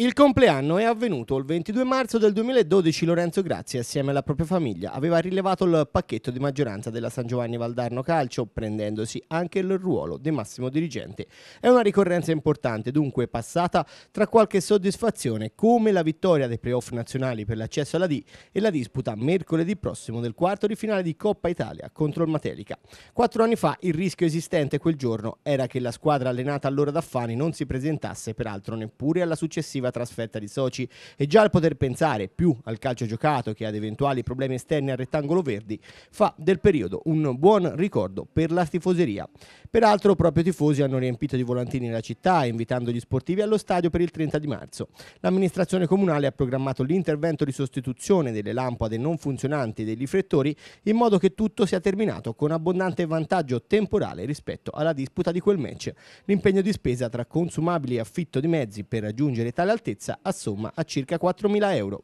Il compleanno è avvenuto il 22 marzo del 2012. Lorenzo Grazia, assieme alla propria famiglia, aveva rilevato il pacchetto di maggioranza della San Giovanni Valdarno Calcio, prendendosi anche il ruolo di massimo dirigente. È una ricorrenza importante, dunque passata tra qualche soddisfazione, come la vittoria dei playoff nazionali per l'accesso alla D e la disputa mercoledì prossimo del quarto di finale di Coppa Italia contro il Matelica. Quattro anni fa il rischio esistente quel giorno era che la squadra allenata allora da Fani non si presentasse peraltro neppure alla successiva successiva trasferta di Soci e già il poter pensare più al calcio giocato che ad eventuali problemi esterni al rettangolo verdi fa del periodo un buon ricordo per la tifoseria. Peraltro proprio i tifosi hanno riempito di volantini la città invitando gli sportivi allo stadio per il 30 di marzo. L'amministrazione comunale ha programmato l'intervento di sostituzione delle lampade non funzionanti dei riflettori in modo che tutto sia terminato con abbondante vantaggio temporale rispetto alla disputa di quel match. L'impegno di spesa tra consumabili e affitto di mezzi per raggiungere tale l'altezza assomma a circa 4.000 euro.